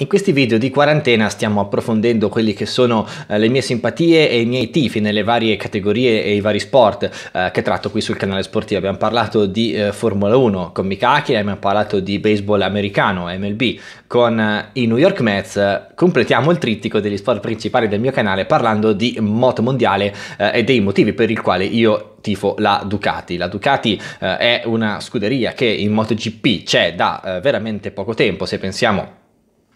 In questi video di quarantena stiamo approfondendo quelli che sono eh, le mie simpatie e i miei tifi nelle varie categorie e i vari sport eh, che tratto qui sul canale sportivo. Abbiamo parlato di eh, Formula 1 con Mikaki, abbiamo parlato di baseball americano, MLB, con i New York Mets. Completiamo il trittico degli sport principali del mio canale parlando di moto mondiale e dei motivi per il quale io tifo la Ducati. La Ducati è una scuderia che in MotoGP c'è da veramente poco tempo, se pensiamo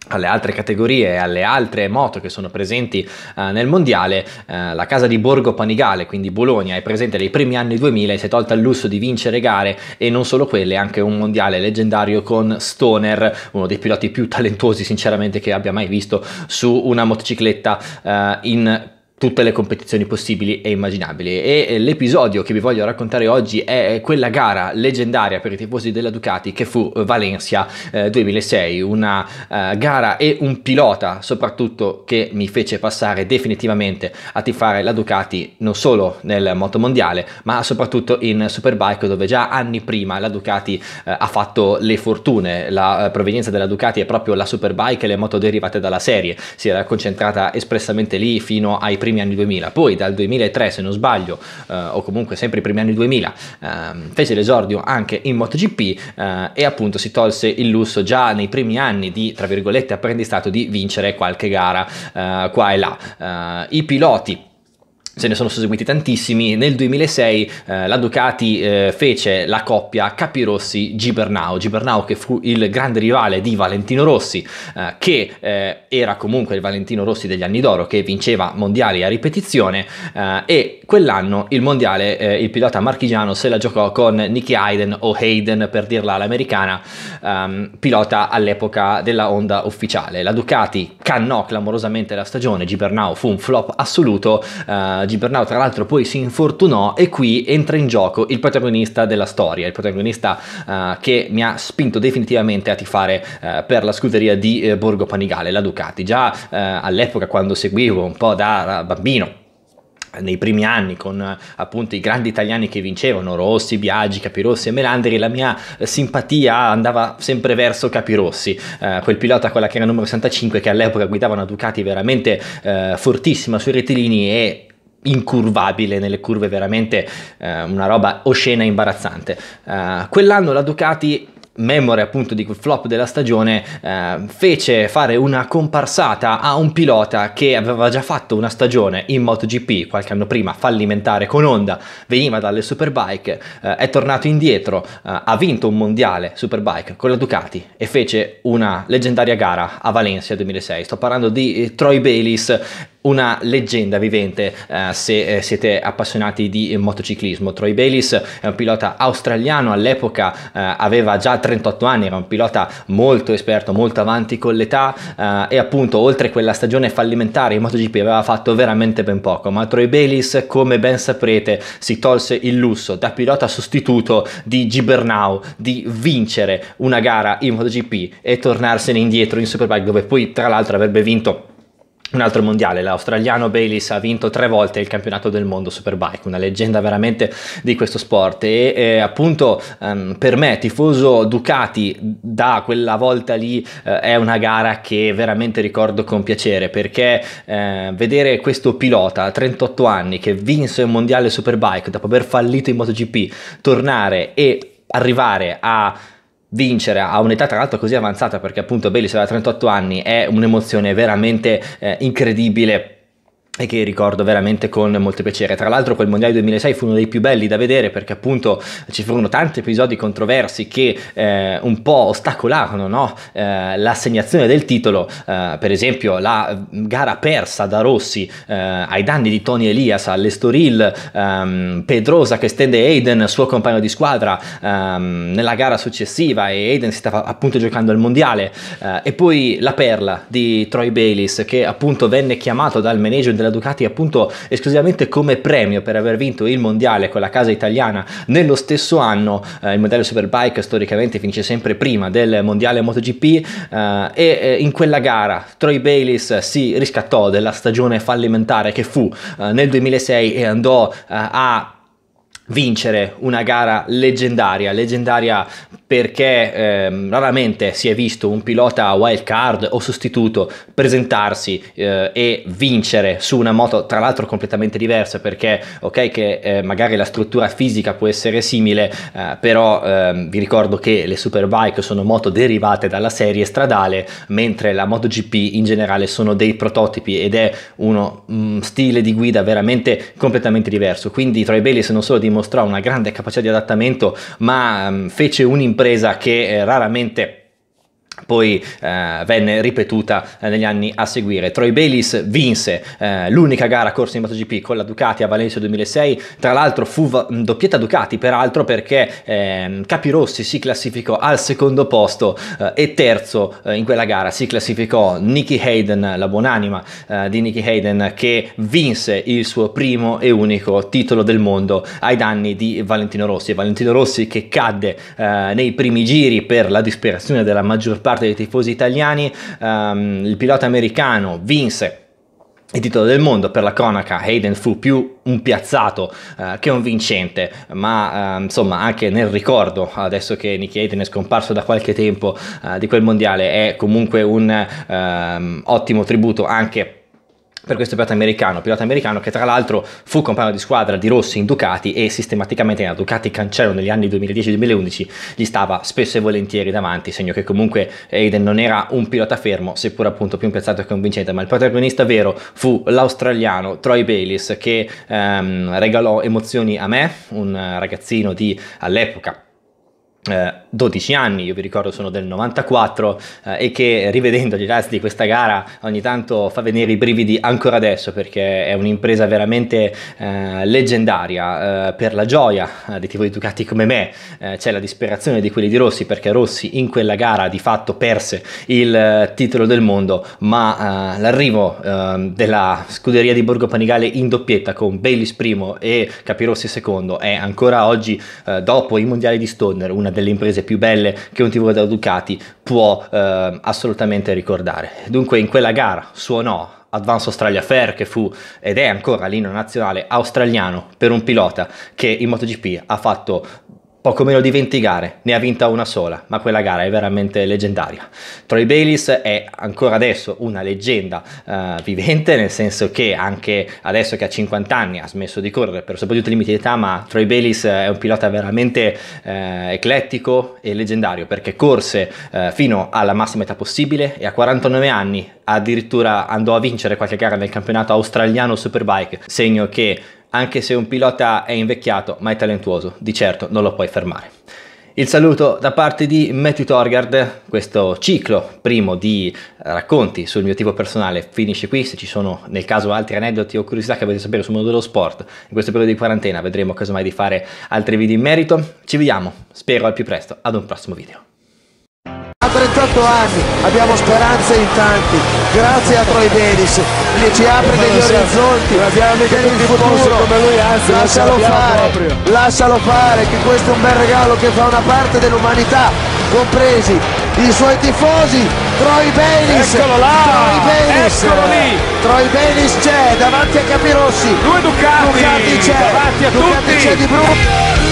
alle altre categorie e alle altre moto che sono presenti eh, nel mondiale, eh, la casa di Borgo Panigale, quindi Bologna, è presente nei primi anni 2000 e si è tolta il lusso di vincere gare e non solo quelle, anche un mondiale leggendario con Stoner, uno dei piloti più talentuosi sinceramente che abbia mai visto su una motocicletta eh, in tutte le competizioni possibili e immaginabili. E eh, l'episodio che vi voglio raccontare oggi è eh, quella gara leggendaria per i tifosi della Ducati che fu eh, Valencia eh, 2006, una eh, gara e un pilota soprattutto che mi fece passare definitivamente a tifare la Ducati non solo nel moto mondiale, ma soprattutto in Superbike dove già anni prima la Ducati eh, ha fatto le fortune. La provenienza della Ducati è proprio la Superbike e le moto derivate dalla serie, si era concentrata espressamente lì fino ai primi primi anni 2000, poi dal 2003 se non sbaglio, eh, o comunque sempre i primi anni 2000, eh, fece l'esordio anche in MotoGP eh, e appunto si tolse il lusso già nei primi anni di, tra virgolette, apprendistato di vincere qualche gara eh, qua e là. Eh, I piloti se ne sono seguiti tantissimi. Nel 2006 eh, la Ducati eh, fece la coppia Capirossi-Gibernau, Gibernau che fu il grande rivale di Valentino Rossi, eh, che eh, era comunque il Valentino Rossi degli anni d'oro, che vinceva mondiali a ripetizione eh, e quell'anno il mondiale eh, il pilota marchigiano se la giocò con Nicky Hayden o Hayden per dirla all'americana, ehm, pilota all'epoca della Honda ufficiale. La Ducati cannò clamorosamente la stagione, Gibernau fu un flop assoluto Gibernau tra l'altro poi si infortunò e qui entra in gioco il protagonista della storia, il protagonista uh, che mi ha spinto definitivamente a tifare uh, per la scuderia di uh, Borgo Panigale, la Ducati. Già all'epoca quando seguivo un po' da bambino nei primi anni con appunto i grandi italiani che vincevano Rossi, Biagi, Capirossi e Melandri la mia simpatia andava sempre verso Capirossi eh, quel pilota quella che era numero 65 che all'epoca guidava una Ducati veramente eh, fortissima sui rettilini e incurvabile nelle curve, veramente eh, una roba oscena e imbarazzante. Eh, quell'anno la Ducati memore appunto di quel flop della stagione, eh, fece fare una comparsata a un pilota che aveva già fatto una stagione in MotoGP qualche anno prima, fallimentare con Honda, veniva dalle Superbike, eh, è tornato indietro, eh, ha vinto un mondiale Superbike con la Ducati e fece una leggendaria gara a Valencia 2006. Sto parlando di eh, Troy Bayliss una leggenda vivente eh, se eh, siete appassionati di motociclismo. Troy Bayliss è un pilota australiano, all'epoca eh, aveva già 38 anni, era un pilota molto esperto, molto avanti con l'età eh, e appunto oltre quella stagione fallimentare in MotoGP aveva fatto veramente ben poco, ma Troy Bayliss come ben saprete si tolse il lusso da pilota sostituto di Gibernau di vincere una gara in MotoGP e tornarsene indietro in Superbike dove poi tra l'altro avrebbe vinto un altro mondiale, l'australiano Bayliss ha vinto tre volte il campionato del mondo Superbike, una leggenda veramente di questo sport e eh, appunto ehm, per me tifoso Ducati da quella volta lì eh, è una gara che veramente ricordo con piacere perché eh, vedere questo pilota a 38 anni che vinse un mondiale Superbike dopo aver fallito in MotoGP tornare e arrivare a vincere a un'età tra l'altro così avanzata perché appunto Bellis aveva 38 anni è un'emozione veramente eh, incredibile e che ricordo veramente con molto piacere. Tra l'altro quel Mondiale 2006 fu uno dei più belli da vedere perché appunto ci furono tanti episodi controversi che eh, un po' ostacolarono no? eh, l'assegnazione del titolo, eh, per esempio la gara persa da Rossi eh, ai danni di Tony Elias all'Estoril, ehm, Pedrosa che stende Aiden, suo compagno di squadra, ehm, nella gara successiva e Aiden si stava appunto giocando al Mondiale eh, e poi la perla di Troy Bayliss che appunto venne chiamato dal manager della Ducati appunto esclusivamente come premio per aver vinto il mondiale con la casa italiana nello stesso anno, eh, il mondiale Superbike storicamente finisce sempre prima del mondiale MotoGP eh, e eh, in quella gara Troy Bayliss si riscattò della stagione fallimentare che fu eh, nel 2006 e andò eh, a vincere una gara leggendaria, leggendaria perché ehm, raramente si è visto un pilota wild card o sostituto presentarsi eh, e vincere su una moto tra l'altro completamente diversa perché ok che eh, magari la struttura fisica può essere simile eh, però ehm, vi ricordo che le superbike sono moto derivate dalla serie stradale mentre la MotoGP in generale sono dei prototipi ed è uno mh, mm, stile di guida veramente completamente diverso quindi Troy Bayliss non solo dimostrò una grande capacità di adattamento ma mh, mm, fece un'impresa sorpresa che eh, raramente poi eh, venne ripetuta eh, negli anni a seguire. Troy Bayliss vinse eh, l'unica gara corsa in MotoGP con la Ducati a Valencia 2006, tra l'altro fu va- doppietta Ducati peraltro perché ehm, Capirossi si classificò al secondo posto eh, e terzo eh, in quella gara si classificò Nicky Hayden, la buonanima eh, di Nicky Hayden che vinse il suo primo e unico titolo del mondo ai danni di Valentino Rossi. Valentino Rossi che cadde nei primi giri per la disperazione della maggior parte parte dei tifosi italiani, um, il pilota americano vinse il titolo del mondo per la cronaca Hayden fu più un piazzato uh, che un vincente ma uh, insomma anche nel ricordo adesso che Nicky Hayden è scomparso da qualche tempo uh, di quel mondiale è comunque un ehm, ottimo tributo anche per questo pilota americano, pilota americano che tra l'altro fu compagno di squadra di Rossi in Ducati e sistematicamente nella Ducati Cancello negli anni 2010-2011 gli stava spesso e volentieri davanti, segno che comunque Aiden non era un pilota fermo, seppur appunto più impiazzato e convincente, ma il protagonista vero fu l'australiano Troy Bayliss che ehm, regalò emozioni a me, un ragazzino di all'epoca eh, 12 anni, io vi ricordo sono del 94 eh, e che rivedendo gli resti di questa gara ogni tanto fa venire i brividi ancora adesso perché è un'impresa veramente eh, leggendaria eh, per la gioia eh, dei tifosi Ducati come me, eh, c'è la disperazione di quelli di Rossi perché Rossi in quella gara di fatto perse il eh, titolo del mondo ma l'arrivo ehm, della scuderia di Borgo Panigale in doppietta con Baylis primo e Capirossi secondo è ancora oggi dopo i mondiali di Stoner una delle imprese più belle che un TV da Ducati può eh, assolutamente ricordare. Dunque in quella gara suonò Advance Australia Fair che fu ed è ancora l'inno nazionale australiano per un pilota che in MotoGP ha fatto poco meno di 20 gare, ne ha vinta una sola, ma quella gara è veramente leggendaria. Troy Bayliss è ancora adesso una leggenda uh, vivente, nel senso che anche adesso che ha 50 anni ha smesso di correre per soprattutto i limiti di età, ma Troy Bayliss eh, è un pilota veramente uh, eclettico e leggendario perché corse uh, fino alla massima età possibile e a 49 anni addirittura andò a vincere qualche gara nel campionato australiano Superbike, segno che anche se un pilota è invecchiato ma è talentuoso, di certo non lo puoi fermare. Il saluto da parte di Matthew Torgard, questo ciclo primo di eh, racconti sul mio tipo personale finisce qui, se ci sono nel caso altri aneddoti o curiosità che volete sapere sul mondo dello sport in questo periodo di quarantena vedremo casomai di fare altri video in merito, ci vediamo, spero al più presto, ad un prossimo video. 38 anni, abbiamo speranze in tanti, grazie a Troy Dennis che ci apre degli orizzonti, abbiamo mica tutti futuro, come lui, anzi, lascialo fare, proprio. lascialo fare che questo è un bel regalo che fa una parte dell'umanità, compresi i suoi tifosi, Troy Benis, Troy Benis, Troy Benis c'è davanti a Capirossi, due Ducati, Ducati c'è, davanti a Ducati tutti, c'è di Bruno.